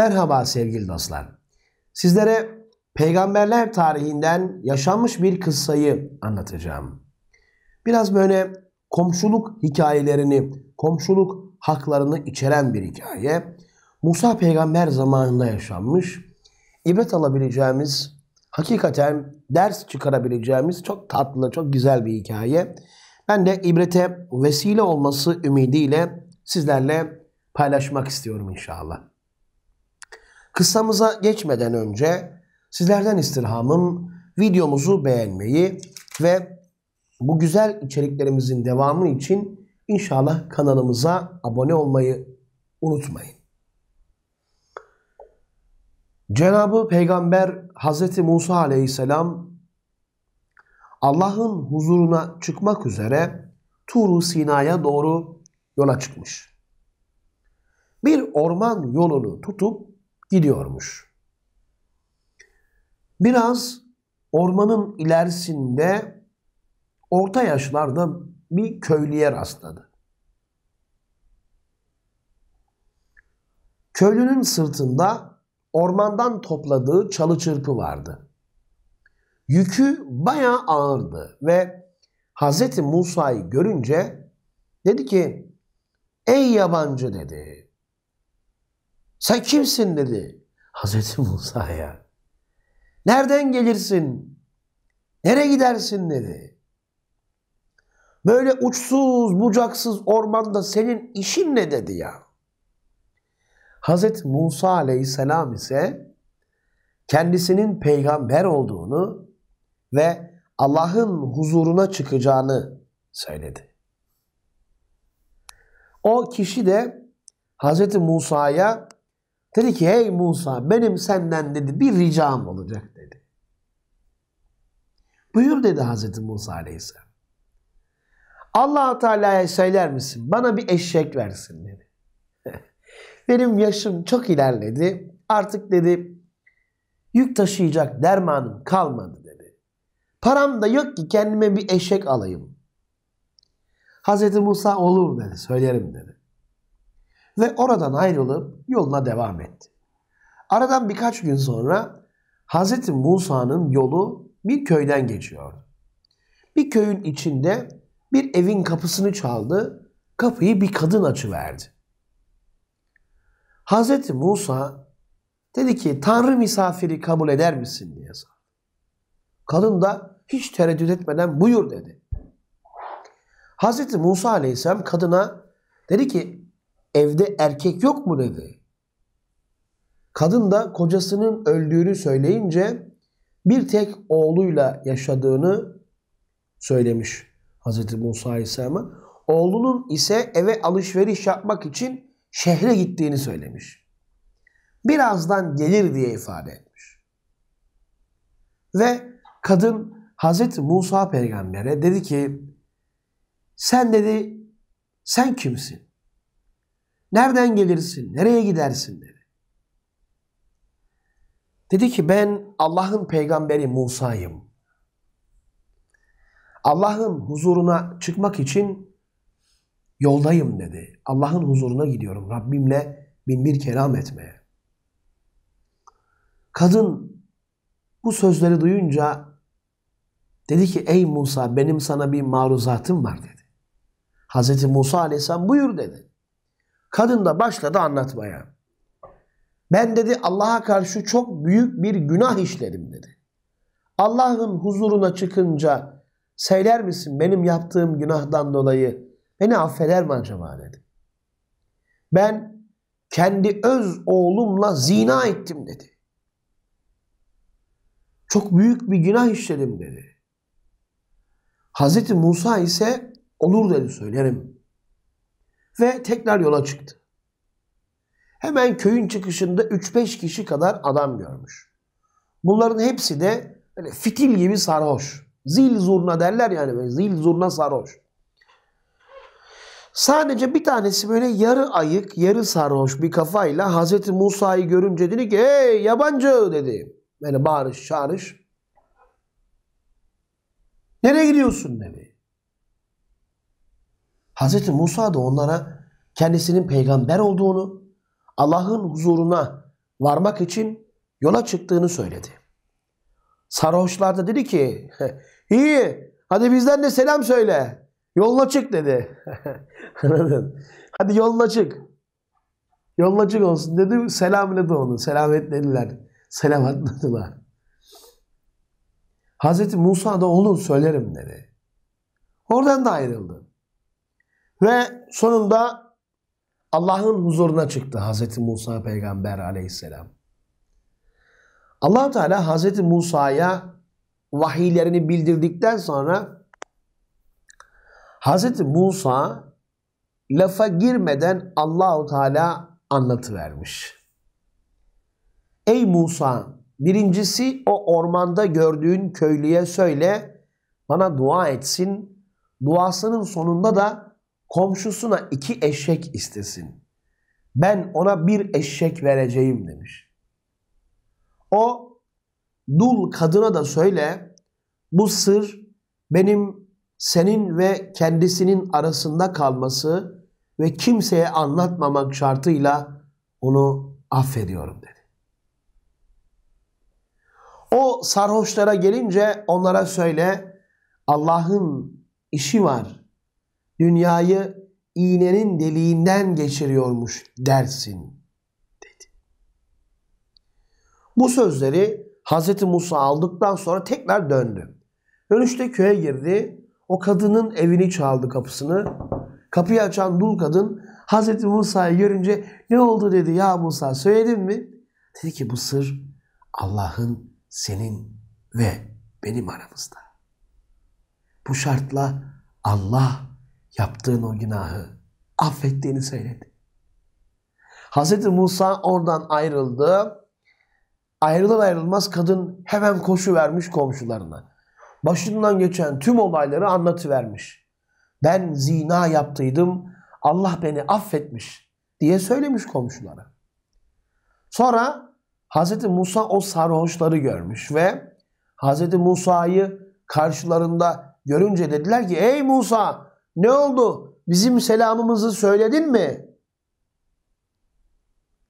Merhaba sevgili dostlar. Sizlere peygamberler tarihinden yaşanmış bir kıssayı anlatacağım. Biraz böyle komşuluk hikayelerini, komşuluk haklarını içeren bir hikaye. Musa peygamber zamanında yaşanmış, ibret alabileceğimiz, hakikaten ders çıkarabileceğimiz çok tatlı, çok güzel bir hikaye. Ben de ibrete vesile olması ümidiyle sizlerle paylaşmak istiyorum inşallah. Kıssamıza geçmeden önce sizlerden istirhamım videomuzu beğenmeyi ve bu güzel içeriklerimizin devamı için inşallah kanalımıza abone olmayı unutmayın. Cenabı Peygamber Hazreti Musa Aleyhisselam Allah'ın huzuruna çıkmak üzere Tur-u Sina'ya doğru yola çıkmış. Bir orman yolunu tutup gidiyormuş. Biraz ormanın ilerisinde orta yaşlarda bir köylüye rastladı. Köylünün sırtında ormandan topladığı çalı çırpı vardı. Yükü bayağı ağırdı ve Hz. Musa'yı görünce dedi ki Ey yabancı dedi sen kimsin dedi Hazreti Musa'ya. Nereden gelirsin? Nereye gidersin dedi. Böyle uçsuz bucaksız ormanda senin işin ne dedi ya. Hazreti Musa aleyhisselam ise kendisinin peygamber olduğunu ve Allah'ın huzuruna çıkacağını söyledi. O kişi de Hazreti Musa'ya Dedi ki hey Musa benim senden dedi bir ricam olacak dedi. Buyur dedi Hazreti Musa Aleyhisselam. allah Teala'ya söyler misin? Bana bir eşek versin dedi. benim yaşım çok ilerledi. Artık dedi yük taşıyacak dermanım kalmadı dedi. Param da yok ki kendime bir eşek alayım. Hazreti Musa olur dedi söylerim dedi ve oradan ayrılıp yoluna devam etti. Aradan birkaç gün sonra Hz. Musa'nın yolu bir köyden geçiyordu. Bir köyün içinde bir evin kapısını çaldı, kapıyı bir kadın açıverdi. Hz. Musa dedi ki Tanrı misafiri kabul eder misin diye sordu. Kadın da hiç tereddüt etmeden buyur dedi. Hz. Musa aleyhisselam kadına dedi ki evde erkek yok mu dedi. Kadın da kocasının öldüğünü söyleyince bir tek oğluyla yaşadığını söylemiş Hazreti Musa Aleyhisselam'a. Oğlunun ise eve alışveriş yapmak için şehre gittiğini söylemiş. Birazdan gelir diye ifade etmiş. Ve kadın Hazreti Musa peygambere dedi ki sen dedi sen kimsin? Nereden gelirsin? Nereye gidersin? dedi. Dedi ki ben Allah'ın peygamberi Musa'yım. Allah'ın huzuruna çıkmak için yoldayım dedi. Allah'ın huzuruna gidiyorum Rabbimle bin bir kelam etmeye. Kadın bu sözleri duyunca dedi ki ey Musa benim sana bir maruzatım var dedi. Hazreti Musa aleyhisselam buyur dedi. Kadın da başladı anlatmaya. Ben dedi Allah'a karşı çok büyük bir günah işledim dedi. Allah'ın huzuruna çıkınca söyler misin benim yaptığım günahdan dolayı beni affeder mi acaba dedi. Ben kendi öz oğlumla zina ettim dedi. Çok büyük bir günah işledim dedi. Hazreti Musa ise olur dedi söylerim ve tekrar yola çıktı. Hemen köyün çıkışında 3-5 kişi kadar adam görmüş. Bunların hepsi de böyle fitil gibi sarhoş. Zil zurna derler yani böyle zil zurna sarhoş. Sadece bir tanesi böyle yarı ayık, yarı sarhoş bir kafayla Hazreti Musa'yı görünce dedi ki hey yabancı dedi. Yani bağırış çağırış. Nereye gidiyorsun dedi. Hz. Musa da onlara kendisinin peygamber olduğunu, Allah'ın huzuruna varmak için yola çıktığını söyledi. Sarhoşlar da dedi ki, iyi hadi bizden de selam söyle, yoluna çık dedi. Anladın? Hadi yoluna çık. Yoluna çık olsun dedi, selamladı onu, selametlediler, atladılar. Hazreti Musa da olun söylerim dedi. Oradan da ayrıldı. Ve sonunda Allah'ın huzuruna çıktı Hazreti Musa peygamber aleyhisselam. allah Teala Hazreti Musa'ya vahiylerini bildirdikten sonra Hazreti Musa lafa girmeden Allahu Teala anlatı vermiş. Ey Musa, birincisi o ormanda gördüğün köylüye söyle, bana dua etsin. Duasının sonunda da komşusuna iki eşek istesin. Ben ona bir eşek vereceğim demiş. O dul kadına da söyle bu sır benim senin ve kendisinin arasında kalması ve kimseye anlatmamak şartıyla onu affediyorum dedi. O sarhoşlara gelince onlara söyle Allah'ın işi var dünyayı iğnenin deliğinden geçiriyormuş dersin dedi. Bu sözleri Hz. Musa aldıktan sonra tekrar döndü. Dönüşte köye girdi. O kadının evini çaldı kapısını. Kapıyı açan dul kadın Hz. Musa'yı görünce ne oldu dedi ya Musa söyledin mi? Dedi ki bu sır Allah'ın senin ve benim aramızda. Bu şartla Allah yaptığın o günahı affettiğini söyledi. Hazreti Musa oradan ayrıldı. Ayrılır ayrılmaz kadın hemen koşu vermiş komşularına. Başından geçen tüm olayları anlatıvermiş. Ben zina yaptıydım. Allah beni affetmiş diye söylemiş komşulara. Sonra Hazreti Musa o sarhoşları görmüş ve Hazreti Musa'yı karşılarında görünce dediler ki Ey Musa ne oldu? Bizim selamımızı söyledin mi?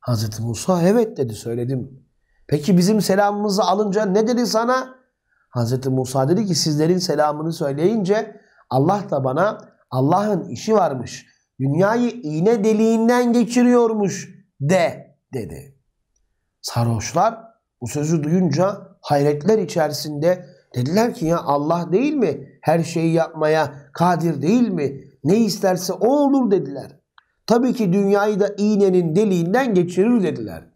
Hazreti Musa evet dedi söyledim. Peki bizim selamımızı alınca ne dedi sana? Hazreti Musa dedi ki sizlerin selamını söyleyince Allah da bana Allah'ın işi varmış. Dünyayı iğne deliğinden geçiriyormuş de dedi. Sarhoşlar bu sözü duyunca hayretler içerisinde Dediler ki ya Allah değil mi? Her şeyi yapmaya kadir değil mi? Ne isterse o olur dediler. Tabii ki dünyayı da iğnenin deliğinden geçirir dediler.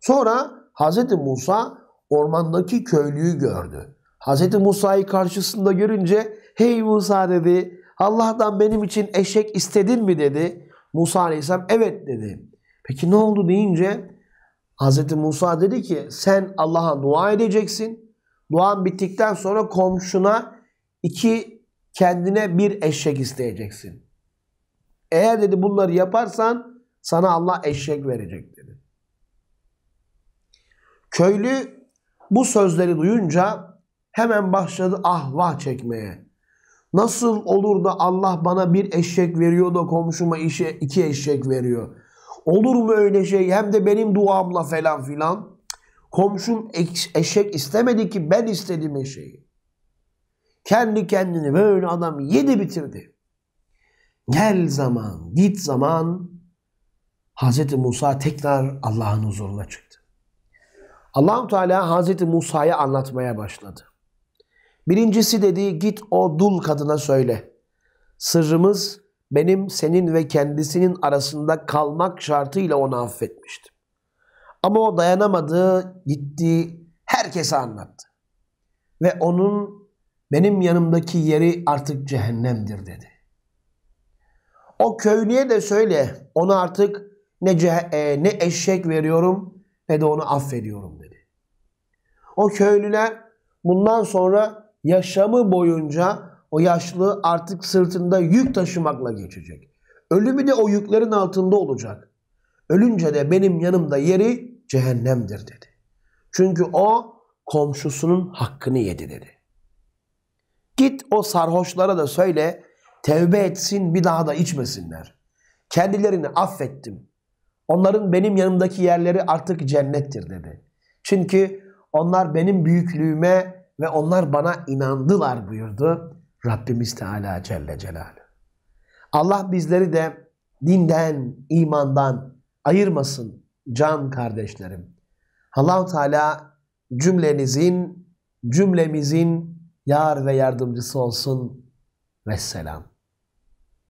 Sonra Hz. Musa ormandaki köylüyü gördü. Hz. Musa'yı karşısında görünce hey Musa dedi Allah'tan benim için eşek istedin mi dedi. Musa Aleyhisselam evet dedi. Peki ne oldu deyince Hz. Musa dedi ki sen Allah'a dua edeceksin Duan bittikten sonra komşuna iki kendine bir eşek isteyeceksin. Eğer dedi bunları yaparsan sana Allah eşek verecek dedi. Köylü bu sözleri duyunca hemen başladı ah çekmeye. Nasıl olur da Allah bana bir eşek veriyor da komşuma işe iki eşek veriyor. Olur mu öyle şey hem de benim duamla falan filan. Komşum eşek istemedi ki ben istedim eşeği. Kendi kendini böyle adam yedi bitirdi. Gel zaman, git zaman Hz. Musa tekrar Allah'ın huzuruna çıktı. Allahu Teala Hz. Musa'ya anlatmaya başladı. Birincisi dedi git o dul kadına söyle. Sırrımız benim senin ve kendisinin arasında kalmak şartıyla onu affetmiştim. Ama o dayanamadı, gitti, herkese anlattı. Ve onun benim yanımdaki yeri artık cehennemdir dedi. O köylüye de söyle, ona artık ne, e, ne eşek veriyorum ne de onu affediyorum dedi. O köylüler bundan sonra yaşamı boyunca o yaşlı artık sırtında yük taşımakla geçecek. Ölümü de o yüklerin altında olacak. Ölünce de benim yanımda yeri cehennemdir dedi. Çünkü o komşusunun hakkını yedi dedi. Git o sarhoşlara da söyle tevbe etsin bir daha da içmesinler. Kendilerini affettim. Onların benim yanımdaki yerleri artık cennettir dedi. Çünkü onlar benim büyüklüğüme ve onlar bana inandılar buyurdu Rabbimiz Teala Celle Celaluhu. Allah bizleri de dinden, imandan ayırmasın can kardeşlerim. Allahu Teala cümlenizin, cümlemizin yar ve yardımcısı olsun. Vesselam.